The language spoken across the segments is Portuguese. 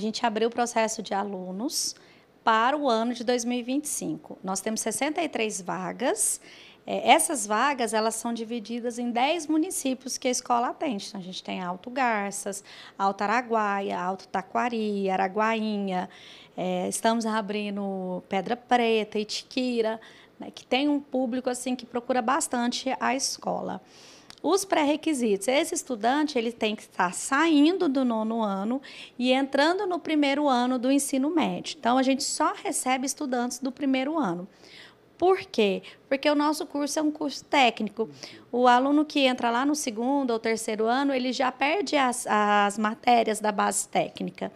A gente abriu o processo de alunos para o ano de 2025. Nós temos 63 vagas. É, essas vagas elas são divididas em 10 municípios que a escola atende. Então, a gente tem Alto Garças, Alto Araguaia, Alto Taquari, Araguainha. É, estamos abrindo Pedra Preta, Itiquira, né, que tem um público assim que procura bastante a escola os pré-requisitos. Esse estudante ele tem que estar saindo do nono ano e entrando no primeiro ano do ensino médio. Então, a gente só recebe estudantes do primeiro ano. Por quê? Porque o nosso curso é um curso técnico. O aluno que entra lá no segundo ou terceiro ano, ele já perde as, as matérias da base técnica.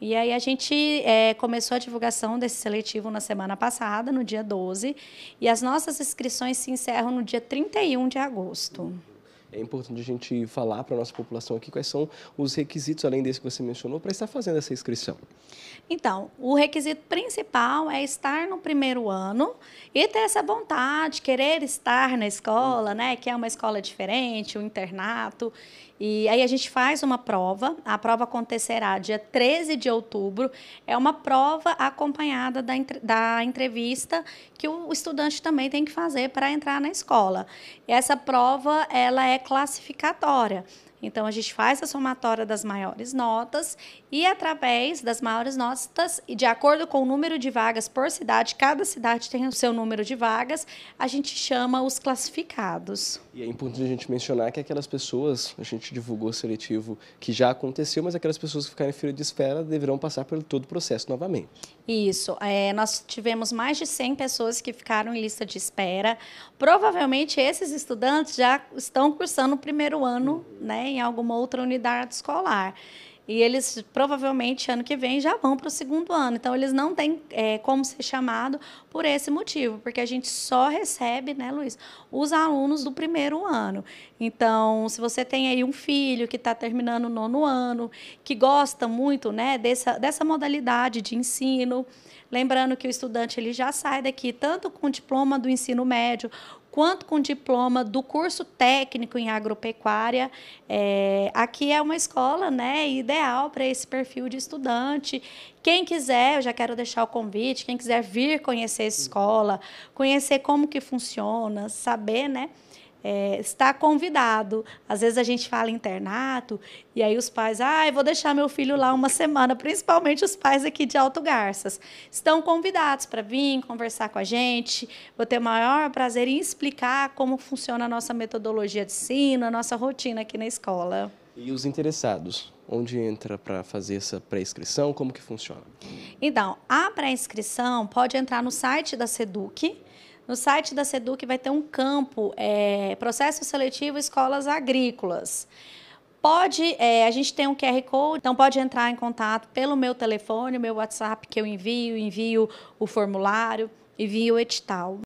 E aí a gente é, começou a divulgação desse seletivo na semana passada, no dia 12, e as nossas inscrições se encerram no dia 31 de agosto é importante a gente falar para a nossa população aqui quais são os requisitos, além desse que você mencionou, para estar fazendo essa inscrição. Então, o requisito principal é estar no primeiro ano e ter essa vontade, querer estar na escola, né? Que é uma escola diferente, um internato. E aí a gente faz uma prova. A prova acontecerá dia 13 de outubro. É uma prova acompanhada da, da entrevista que o estudante também tem que fazer para entrar na escola. Essa prova ela é classificatória. Então, a gente faz a somatória das maiores notas e, através das maiores notas, e de acordo com o número de vagas por cidade, cada cidade tem o seu número de vagas, a gente chama os classificados. E é importante a gente mencionar que aquelas pessoas, a gente divulgou o seletivo que já aconteceu, mas aquelas pessoas que ficaram em fila de espera deverão passar pelo todo o processo novamente. Isso. É, nós tivemos mais de 100 pessoas que ficaram em lista de espera. Provavelmente esses estudantes já estão cursando o primeiro ano, né? em alguma outra unidade escolar. E eles provavelmente ano que vem já vão para o segundo ano. Então, eles não têm é, como ser chamado por esse motivo, porque a gente só recebe, né, Luiz, os alunos do primeiro ano. Então, se você tem aí um filho que está terminando o nono ano, que gosta muito né, dessa, dessa modalidade de ensino, lembrando que o estudante ele já sai daqui tanto com diploma do ensino médio quanto com diploma do curso técnico em agropecuária. É, aqui é uma escola né, ideal para esse perfil de estudante. Quem quiser, eu já quero deixar o convite, quem quiser vir conhecer a escola, conhecer como que funciona, saber, né? é, está convidado. Às vezes a gente fala internato e aí os pais, ah, eu vou deixar meu filho lá uma semana, principalmente os pais aqui de Alto Garças. Estão convidados para vir conversar com a gente. Vou ter o maior prazer em explicar como funciona a nossa metodologia de ensino, a nossa rotina aqui na escola. E os interessados? Onde entra para fazer essa pré-inscrição? Como que funciona? Então, a pré-inscrição pode entrar no site da SEDUC, no site da SEDUC vai ter um campo, é, processo seletivo escolas agrícolas. Pode, é, a gente tem um QR Code, então pode entrar em contato pelo meu telefone, meu WhatsApp que eu envio, envio o formulário, envio o edital.